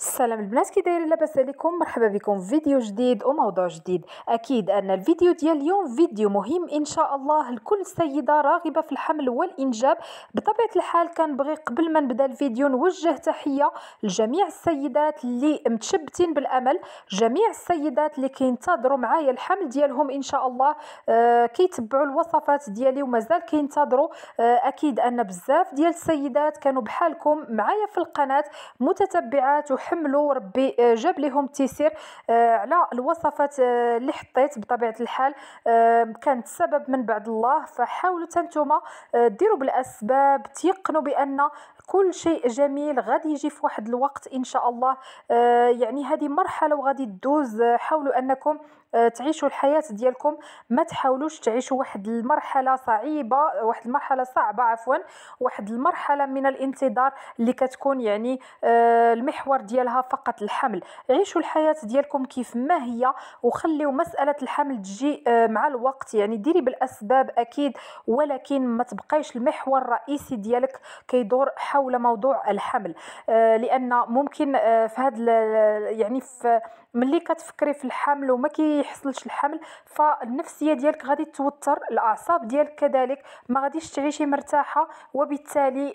السلام البنات كي دايرين لاباس عليكم مرحبا بكم في فيديو جديد وموضوع جديد اكيد ان الفيديو ديال اليوم فيديو مهم ان شاء الله لكل سيده راغبه في الحمل والانجاب بطبيعه الحال كنبغي قبل ما نبدا الفيديو نوجه تحيه لجميع السيدات اللي متشبتين بالامل جميع السيدات اللي كينتظروا معايا الحمل ديالهم ان شاء الله آه كيتبعوا الوصفات ديالي ومازال كينتظروا آه اكيد ان بزاف ديال السيدات كانوا بحالكم معايا في القناه متتبعات حملوا ربي آه، جاب لهم التيسير آه، على الوصفات آه، اللي حطيت بطبيعه الحال كانت سبب من بعد الله فحاولوا تنتوما ديروا بالاسباب تيقنوا بان كل شيء جميل غادي يجي في واحد الوقت ان شاء الله يعني هذه مرحله وغادي تدوز حاولوا انكم آه، تعيشوا الحياه ديالكم ما تحاولوش تعيشوا واحد المرحله صعيبه واحد المرحله صعبه عفوا واحد المرحله من الانتظار اللي كتكون يعني آه، المحور ديالها فقط الحمل عيشوا الحياه ديالكم كيف ما هي وخليو مساله الحمل تجي آه، مع الوقت يعني ديري بالاسباب اكيد ولكن ما تبقايش المحور الرئيسي ديالك كيدور حول موضوع الحمل لان ممكن في هذا يعني في ملي كتفكري في الحمل وما كي يحصلش الحمل فالنفسيه ديالك غادي توتر الاعصاب ديالك كذلك ما غاديش تعيشي مرتاحه وبالتالي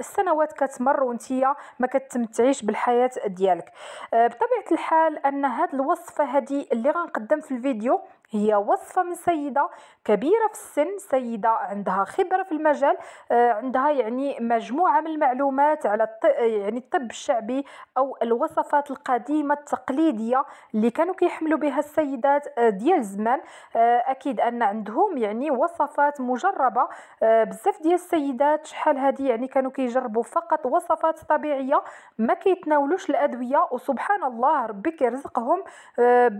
السنوات كتمر وانت ما كتمتعيش بالحياه ديالك آه، بطبيعه الحال ان هذه الوصفه هذه اللي غنقدم في الفيديو هي وصفة من سيدة كبيرة في السن سيدة عندها خبرة في المجال آه، عندها يعني مجموعة من المعلومات على يعني الطب الشعبي أو الوصفات القديمة التقليدية اللي كانوا كيحملوا بها السيدة السيدات آه، ديال زمان آه، اكيد ان عندهم يعني وصفات مجربه آه، بزاف ديال السيدات شحال هذه يعني كانوا كيجربوا فقط وصفات طبيعيه ما كيتناولوش الادويه وسبحان الله ربي كيرزقهم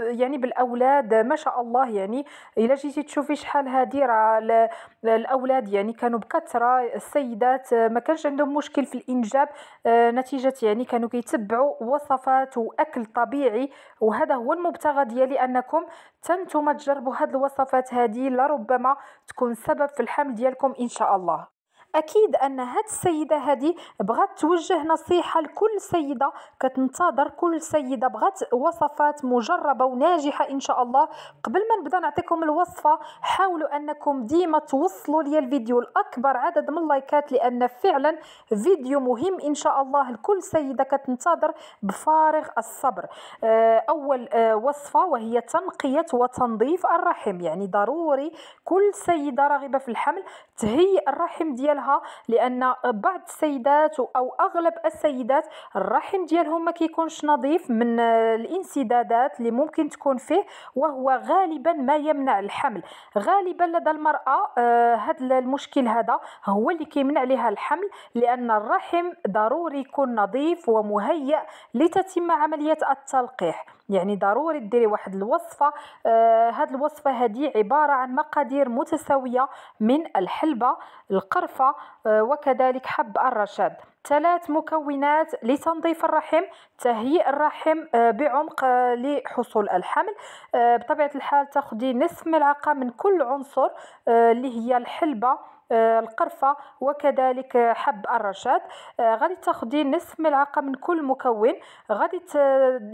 يعني بالاولاد ما شاء الله يعني الا جيتي تشوفي شحال هذه راه الاولاد يعني كانوا بكثره السيدات ما كانش عندهم مشكل في الانجاب نتيجه يعني كانوا كيتبعوا وصفات واكل طبيعي وهذا هو المبتغى ديالي ان لكم تنتم تجربوا هاد الوصفات هادي لربما تكون سبب في الحمل ديالكم ان شاء الله اكيد ان هاد السيده هادي بغات توجه نصيحه لكل سيده كتنتظر كل سيده بغات وصفات مجربه وناجحه ان شاء الله قبل ما نبدا نعطيكم الوصفه حاولوا انكم ديما توصلوا لي الفيديو لاكبر عدد من اللايكات لان فعلا فيديو مهم ان شاء الله لكل سيده كتنتظر بفارغ الصبر آه، اول آه، وصفه وهي تنقيه وتنظيف الرحم يعني ضروري كل سيده راغبه في الحمل تهيئ الرحم ديالها لها لان بعض السيدات او اغلب السيدات الرحم ديالهم ما كيكونش نظيف من الانسدادات اللي ممكن تكون فيه وهو غالبا ما يمنع الحمل غالبا لدى المراه هذا آه، المشكل هذا هو اللي كيمنع لها الحمل لان الرحم ضروري يكون نظيف ومهيئ لتتم عمليه التلقيح يعني ضروري ديري واحد الوصفه آه هاد الوصفه هذه عباره عن مقادير متساويه من الحلبه القرفه آه وكذلك حب الرشاد ثلاث مكونات لتنظيف الرحم تهيئ الرحم آه بعمق آه، لحصول الحمل آه بطبيعه الحال تاخدي نصف ملعقه من كل عنصر آه، اللي هي الحلبه آه، القرفه وكذلك حب الرشاد آه، غادي تاخدي نصف ملعقه من كل مكون غادي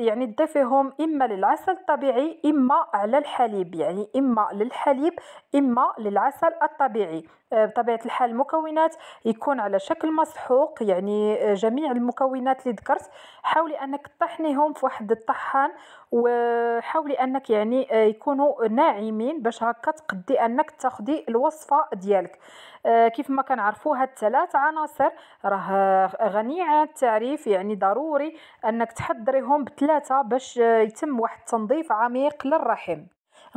يعني تضيفيهم اما للعسل الطبيعي اما على الحليب يعني اما للحليب اما للعسل الطبيعي آه، بطبيعه الحال المكونات يكون على شكل مسحوق يعني جميع المكونات اللي ذكرت حاولي انك تطحنيهم في واحد الطحان وحاولي انك يعني آه، يكونوا ناعمين باش هكا تقدي انك تاخدي الوصفه ديالك آه، كيف ما كنعرفوا هاد الثلاث عناصر راه غنية عن التعريف يعني ضروري انك تحضريهم بثلاثه باش آه، يتم واحد التنظيف عميق للرحم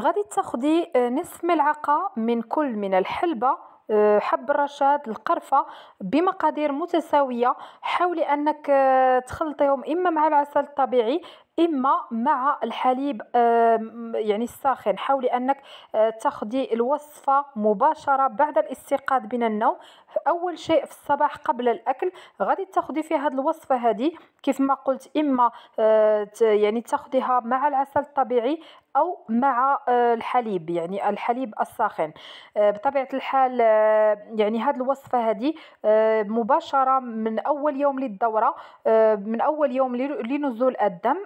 غادي تاخدي نصف ملعقه من كل من الحلبه حب الرشاد القرفة بمقادير متساوية حاولي أنك تخلطيهم إما مع العسل الطبيعي اما مع الحليب يعني الساخن حاولي انك آه، تاخدي الوصفه مباشره بعد الاستيقاظ من النوم اول شيء في الصباح قبل الاكل غادي تاخدي فيها هذه الوصفه هذه كيف ما قلت اما آه، يعني تاخديها مع العسل الطبيعي او مع آه، الحليب يعني الحليب الساخن آه، بطبيعه الحال آه، يعني هذه الوصفه هذه مباشره من اول يوم للدوره من اول يوم لنزول الدم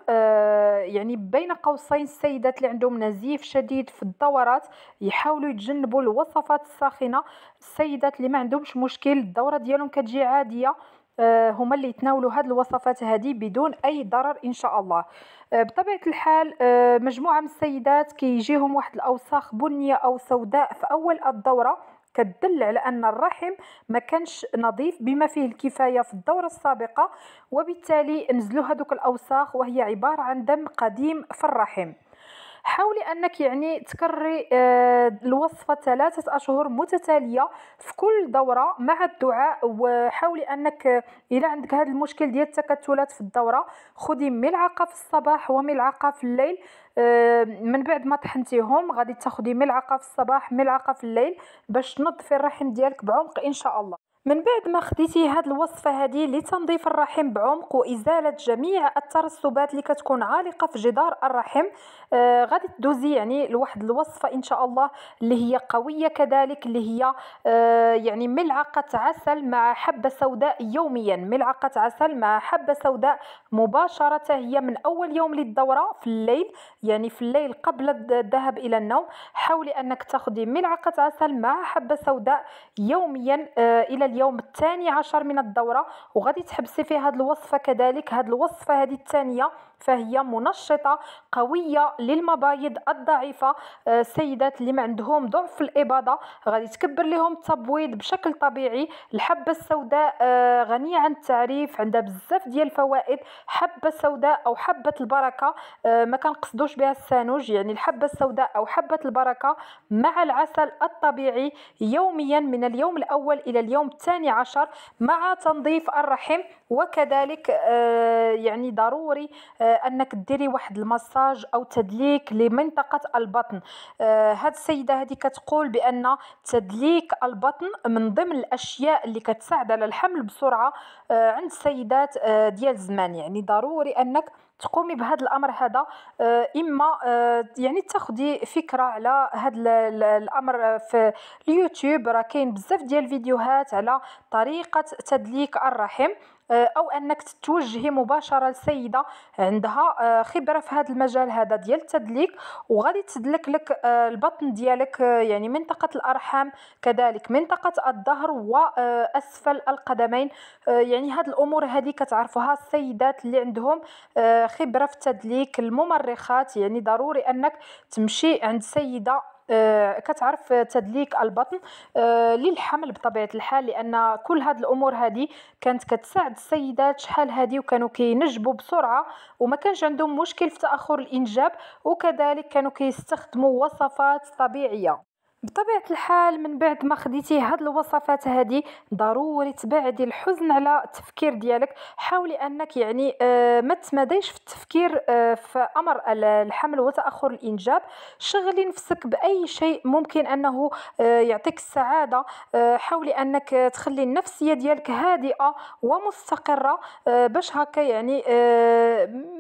يعني بين قوسين السيدات اللي عندهم نزيف شديد في الدورات يحاولوا يتجنبوا الوصفات الساخنه السيدات اللي ما عندهمش مشكل الدوره ديالهم كتجي عاديه هما اللي يتناولوا هذه الوصفات هذه بدون اي ضرر ان شاء الله آه، بطبيعه الحال آه، مجموعه من السيدات كيجيهم واحد الاوساخ بنيه او سوداء في اول الدوره كتدل على ان الرحم ما كانش نظيف بما فيه الكفايه في الدوره السابقه وبالتالي نزلوا هذوك الاوساخ وهي عباره عن دم قديم في الرحم حاولي انك يعني تكرري آه، الوصفه ثلاثه اشهر متتاليه في كل دوره مع الدعاء وحاولي انك آه، الى عندك هذا المشكل ديال التكتلات في الدوره خدي ملعقه في الصباح وملعقه في الليل آه، من بعد ما طحنتيهم غادي تاخدي ملعقه في الصباح ملعقه في الليل باش تنظفي الرحم ديالك بعمق ان شاء الله من بعد ما خديتي هاد الوصفه هادي لتنظيف الرحم بعمق وازاله جميع الترسبات اللي كتكون عالقه في جدار الرحم آه غادي تدوزي يعني لواحد الوصفه ان شاء الله اللي هي قويه كذلك اللي هي آه يعني ملعقه عسل مع حبه سوداء يوميا ملعقه عسل مع حبه سوداء مباشره هي من اول يوم للدوره في الليل يعني في الليل قبل الذهاب الى النوم حاولي انك تاخدي ملعقه عسل مع حبه سوداء يوميا آه الى اليوم اليوم الثاني عشر من الدورة وغادي تحبسي في هاد الوصفة كذلك هاد الوصفة هادي الثانية فهي منشطة قوية للمبايض الضعيفة السيدات آه، اللي ما عندهم ضعف الإباضة غادي تكبر لهم التبويض بشكل طبيعي الحبة السوداء آه، غنية عن التعريف عندها بزاف ديال الفوائد حبة سوداء أو حبة البركة آه، ما قصدوش بها السانوج يعني الحبة السوداء أو حبة البركة مع العسل الطبيعي يوميا من اليوم الأول إلى اليوم الثاني عشر مع تنظيف الرحم وكذلك يعني ضروري آه، انك ديري واحد المساج او تدليك لمنطقه البطن آه، هاد السيده هذه كتقول بان تدليك البطن من ضمن الاشياء اللي كتساعد على الحمل بسرعه آه، عند السيدات ديال زمان يعني ضروري انك تقومي بهذا الامر هذا اما يعني تاخدي فكره على هذا الامر في اليوتيوب راه كاين بزاف ديال الفيديوهات على طريقه تدليك الرحم او انك توجهي مباشره لسيده عندها آه، خبره في هذا المجال هذا ديال التدليك وغادي تدلك لك آه، البطن ديالك آه، يعني منطقه الارحام كذلك منطقه الظهر واسفل القدمين يعني هذه الامور هذه كتعرفوها السيدات اللي عندهم خبره في التدليك الممرخات يعني ضروري انك تمشي عند سيده آه، كتعرف تدليك البطن آه، للحمل بطبيعه الحال لان كل هاد الامور هذه كانت كتساعد السيدات شحال هذه وكانوا كينجبوا بسرعه وما كانش عندهم مشكل في تاخر الانجاب وكذلك كانوا كيستخدموا وصفات طبيعيه بطبيعه الحال من بعد ما خديتي هاد الوصفات هادي ضروري تبعدي الحزن على التفكير ديالك حاولي انك يعني آه، ما تمديش في التفكير آه، في امر الحمل وتاخر الانجاب شغلي نفسك باي شيء ممكن انه آه، يعطيك السعاده حاولي انك تخلي النفسيه ديالك هادئه ومستقره باش هكا يعني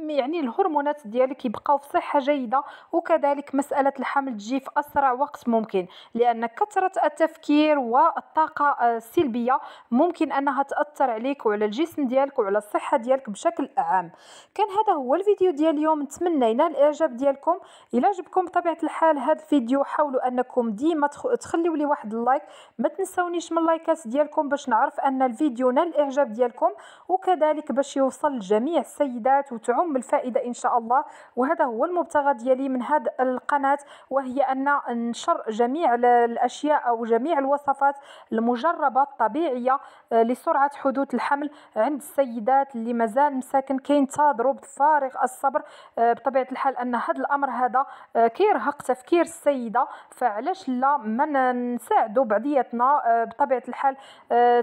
يعني الهرمونات ديالك يبقاو في صحه جيده وكذلك مساله الحمل تجي في اسرع وقت ممكن لان كثره التفكير والطاقه السلبيه ممكن انها تاثر عليك وعلى الجسم ديالك وعلى الصحه ديالك بشكل عام كان هذا هو الفيديو ديال اليوم نتمنى ينال الاعجاب ديالكم الى عجبكم بطبيعه الحال هذا الفيديو حاولوا انكم ديما تخليوا لي واحد اللايك ما تنساونيش من اللايكات ديالكم باش نعرف ان الفيديو نال الاعجاب ديالكم وكذلك باش يوصل لجميع السيدات وتعم الفائده ان شاء الله وهذا هو المبتغى ديالي من هذه القناه وهي ان نشر جميع الاشياء او جميع الوصفات المجربه الطبيعيه آه، لسرعه حدوث الحمل عند السيدات اللي مازال مساكن كينتظروا بفارغ الصبر آه، بطبيعه الحال ان هذا الامر هذا آه، كيرهق تفكير السيده فعلاش لا ما نساعدوا بعضياتنا بطبيعه الحال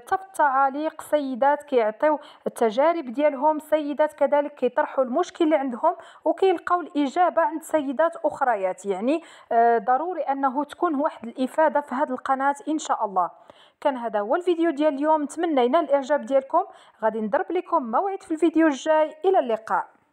تفت تعاليق سيدات كيعطيو التجارب ديالهم سيدات كذلك كيطرحوا المشكلة المشكل اللي عندهم وكيلقاو الاجابه عند سيدات اخريات يعني آه، ضروري انه تكون واحد الافاده في هذه القناه ان شاء الله كان هذا هو الفيديو ديال اليوم تمنينا الاعجاب ديالكم غادي نضرب لكم موعد في الفيديو الجاي الى اللقاء